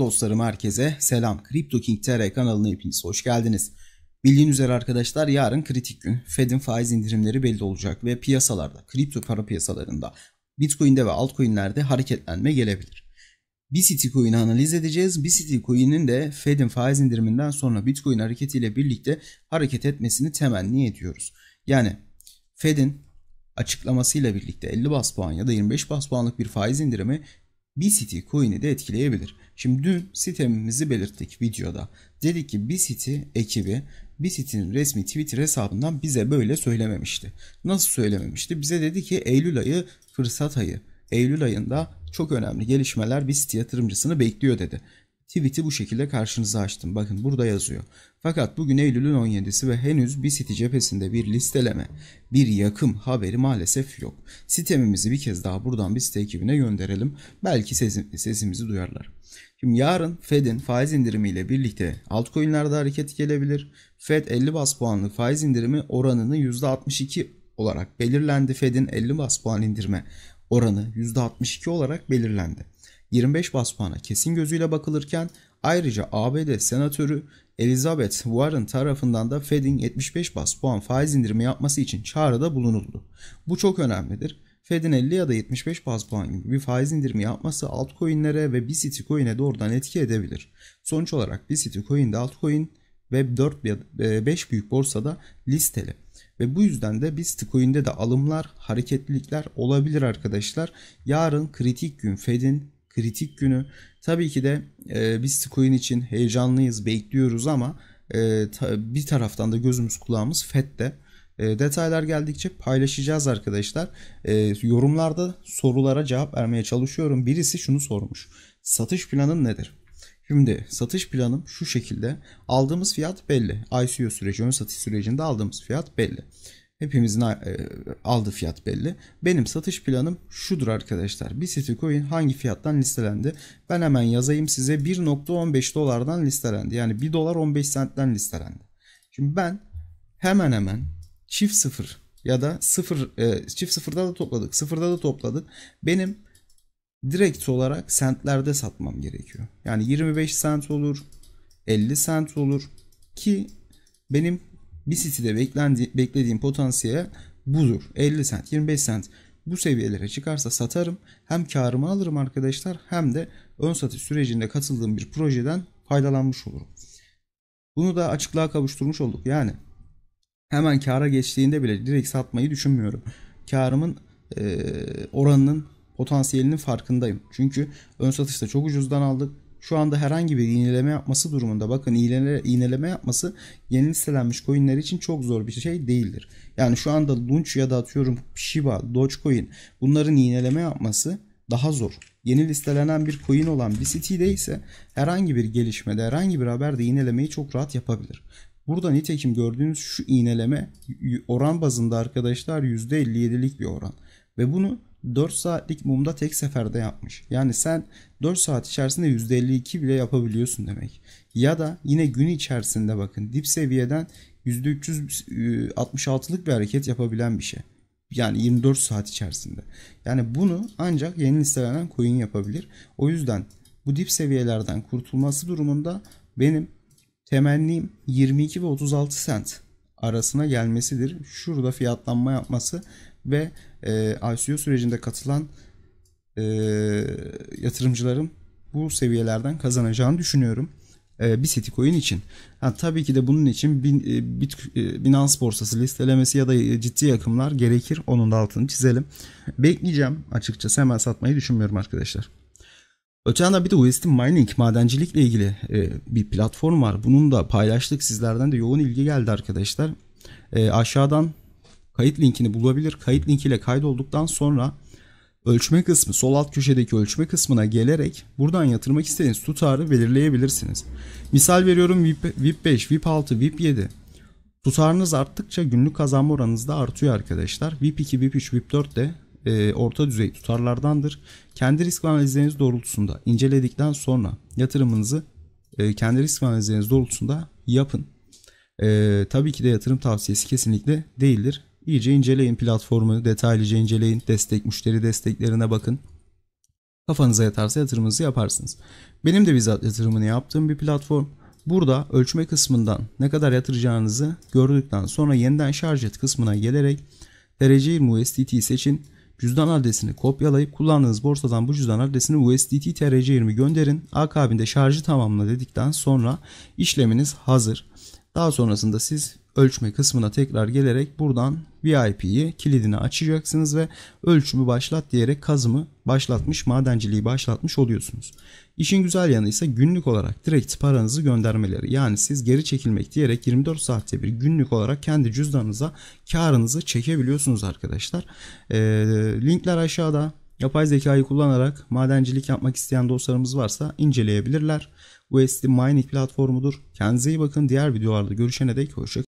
Dostlarım herkese selam. Crypto King TR kanalına hepiniz hoş geldiniz. Bildiğiniz üzere arkadaşlar yarın kritik gün. Fed'in faiz indirimleri belli olacak ve piyasalarda, kripto para piyasalarında, Bitcoin'de ve altcoin'lerde hareketlenme gelebilir. BCT Coin'i analiz edeceğiz. BCT Coin'in de Fed'in faiz indiriminden sonra Bitcoin hareketiyle birlikte hareket etmesini temenni ediyoruz. Yani Fed'in açıklamasıyla birlikte 50 bas puan ya da 25 bas puanlık bir faiz indirimi BCT coin'i de etkileyebilir. Şimdi dün sistemimizi belirttik videoda. Dedik ki BCT ekibi BCT'nin resmi Twitter hesabından bize böyle söylememişti. Nasıl söylememişti? Bize dedi ki Eylül ayı fırsat ayı. Eylül ayında çok önemli gelişmeler BCT yatırımcısını bekliyor dedi. Tweet'i bu şekilde karşınıza açtım. Bakın burada yazıyor. Fakat bugün Eylül'ün 17'si ve henüz bir site cephesinde bir listeleme, bir yakım haberi maalesef yok. Sistemimizi bir kez daha buradan bir site ekibine gönderelim. Belki sesimizi duyarlar. Şimdi yarın Fed'in faiz indirimiyle birlikte altcoin'lerde hareket gelebilir. Fed 50 bas puanlı faiz indirimi oranını %62 olarak belirlendi. Fed'in 50 bas puan indirme oranı %62 olarak belirlendi. 25 bas puana kesin gözüyle bakılırken ayrıca ABD senatörü Elizabeth Warren tarafından da Fed'in 75 bas puan faiz indirimi yapması için çağrıda bulunuldu. Bu çok önemlidir. Fed'in 50 ya da 75 baz puan gibi bir faiz indirimi yapması altcoin'lere ve BCT coin'e doğrudan etki edebilir. Sonuç olarak BCT coin'de altcoin ve 4 ya 5 e, büyük borsada listeli. Ve bu yüzden de BCT coin'de de alımlar, hareketlilikler olabilir arkadaşlar. Yarın kritik gün Fed'in kritik günü. Tabii ki de e, biz Squeen için heyecanlıyız, bekliyoruz ama e, ta, bir taraftan da gözümüz kulağımız FED'de. E, detaylar geldikçe paylaşacağız arkadaşlar. E, yorumlarda sorulara cevap vermeye çalışıyorum. Birisi şunu sormuş. Satış planın nedir? Şimdi satış planım şu şekilde. Aldığımız fiyat belli. ICO süreci, ön satış sürecinde aldığımız fiyat belli. Hepimizin e, aldığı fiyat belli. Benim satış planım şudur arkadaşlar. Bir Citycoin hangi fiyattan listelendi? Ben hemen yazayım size 1.15 dolardan listelendi. Yani 1 dolar 15 sentten listelendi. Şimdi ben hemen hemen çift sıfır ya da sıfır e, çift sıfırda da topladık. Sıfırda da topladık. Benim direkt olarak sentlerde satmam gerekiyor. Yani 25 sent olur, 50 sent olur ki benim bir sitede beklendi, beklediğim potansiyel budur. 50 sent, 25 sent bu seviyelere çıkarsa satarım. Hem karımı alırım arkadaşlar hem de ön satış sürecinde katıldığım bir projeden faydalanmış olurum. Bunu da açıklığa kavuşturmuş olduk. Yani hemen kara geçtiğinde bile direkt satmayı düşünmüyorum. Karımın e, oranının potansiyelinin farkındayım. Çünkü ön satışta çok ucuzdan aldık. Şu anda herhangi bir iğneleme yapması durumunda bakın iğneleme, yapması yeni listelenmiş coinler için çok zor bir şey değildir. Yani şu anda Lunch ya da atıyorum Shiba, Dogecoin bunların iğneleme yapması daha zor. Yeni listelenen bir coin olan bir city'de ise herhangi bir gelişmede, herhangi bir haberde iğnelemeyi çok rahat yapabilir. Burada nitekim gördüğünüz şu iğneleme oran bazında arkadaşlar %57'lik bir oran. Ve bunu 4 saatlik mumda tek seferde yapmış. Yani sen 4 saat içerisinde %52 bile yapabiliyorsun demek. Ya da yine gün içerisinde bakın dip seviyeden %366'lık e, bir hareket yapabilen bir şey. Yani 24 saat içerisinde. Yani bunu ancak yeni listelenen coin yapabilir. O yüzden bu dip seviyelerden kurtulması durumunda benim temennim 22 ve 36 sent arasına gelmesidir. Şurada fiyatlanma yapması ve e, ICO sürecinde katılan e, yatırımcıların bu seviyelerden kazanacağını düşünüyorum. E, bir Citycoin için. Ha, tabii ki de bunun için bin, e, bit, e, Binance borsası listelemesi ya da e, ciddi yakımlar gerekir. Onun da altını çizelim. Bekleyeceğim açıkçası hemen satmayı düşünmüyorum arkadaşlar. Öte yandan bir de UST Mining madencilikle ilgili e, bir platform var. Bunun da paylaştık sizlerden de yoğun ilgi geldi arkadaşlar. E, aşağıdan kayıt linkini bulabilir. Kayıt linkiyle kaydolduktan sonra ölçme kısmı sol alt köşedeki ölçme kısmına gelerek buradan yatırmak istediğiniz tutarı belirleyebilirsiniz. Misal veriyorum VIP, VIP 5, VIP 6, VIP 7. Tutarınız arttıkça günlük kazanma oranınız da artıyor arkadaşlar. VIP 2, VIP 3, VIP 4 de e, orta düzey tutarlardandır. Kendi risk analizleriniz doğrultusunda inceledikten sonra yatırımınızı e, kendi risk analizleriniz doğrultusunda yapın. E, tabii ki de yatırım tavsiyesi kesinlikle değildir. İyice inceleyin platformu, detaylıca inceleyin. Destek, müşteri desteklerine bakın. Kafanıza yatarsa yatırımınızı yaparsınız. Benim de bizzat yatırımını yaptığım bir platform. Burada ölçme kısmından ne kadar yatıracağınızı gördükten sonra yeniden şarj et kısmına gelerek TRC20 USDT'yi seçin. Cüzdan adresini kopyalayıp kullandığınız borsadan bu cüzdan adresini USDT TRC20 gönderin. Akabinde şarjı tamamla dedikten sonra işleminiz hazır. Daha sonrasında siz ölçme kısmına tekrar gelerek buradan VIP'yi kilidini açacaksınız ve ölçümü başlat diyerek kazımı başlatmış, madenciliği başlatmış oluyorsunuz. İşin güzel yanı ise günlük olarak direkt paranızı göndermeleri. Yani siz geri çekilmek diyerek 24 saatte bir günlük olarak kendi cüzdanınıza karınızı çekebiliyorsunuz arkadaşlar. Ee, linkler aşağıda. Yapay zekayı kullanarak madencilik yapmak isteyen dostlarımız varsa inceleyebilirler. USD Mining platformudur. Kendinize iyi bakın. Diğer videolarda görüşene dek hoşçakalın.